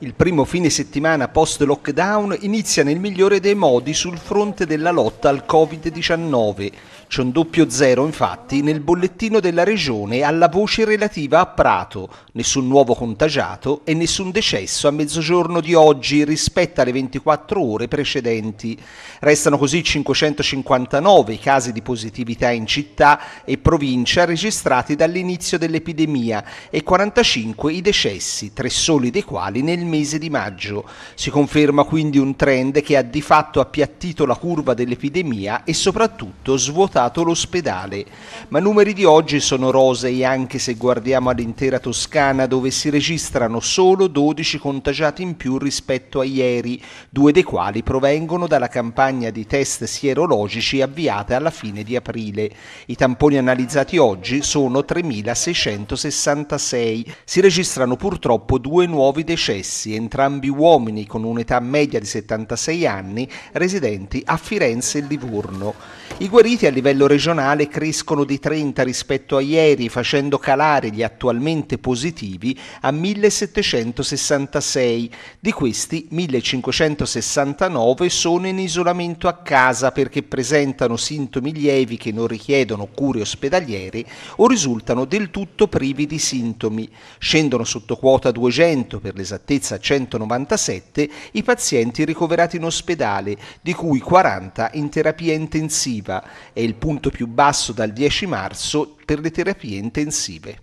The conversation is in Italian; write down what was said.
Il primo fine settimana post lockdown inizia nel migliore dei modi sul fronte della lotta al Covid-19. C'è un doppio zero infatti nel bollettino della regione alla voce relativa a Prato, nessun nuovo contagiato e nessun decesso a mezzogiorno di oggi rispetto alle 24 ore precedenti. Restano così 559 i casi di positività in città e provincia registrati dall'inizio dell'epidemia e 45 i decessi, tre soli dei quali nel mese di maggio. Si conferma quindi un trend che ha di fatto appiattito la curva dell'epidemia e soprattutto svuotato l'ospedale. Ma i numeri di oggi sono rosei anche se guardiamo all'intera Toscana dove si registrano solo 12 contagiati in più rispetto a ieri, due dei quali provengono dalla campagna di test sierologici avviata alla fine di aprile. I tamponi analizzati oggi sono 3.666. Si registrano purtroppo due nuovi decessi stessi, entrambi uomini con un'età media di 76 anni, residenti a Firenze e Livorno. I guariti a livello regionale crescono di 30 rispetto a ieri, facendo calare gli attualmente positivi a 1766. Di questi 1569 sono in isolamento a casa perché presentano sintomi lievi che non richiedono cure ospedaliere o risultano del tutto privi di sintomi. Scendono sotto quota 200 per l'esattezza altezza 197 i pazienti ricoverati in ospedale, di cui 40 in terapia intensiva, è il punto più basso dal 10 marzo per le terapie intensive.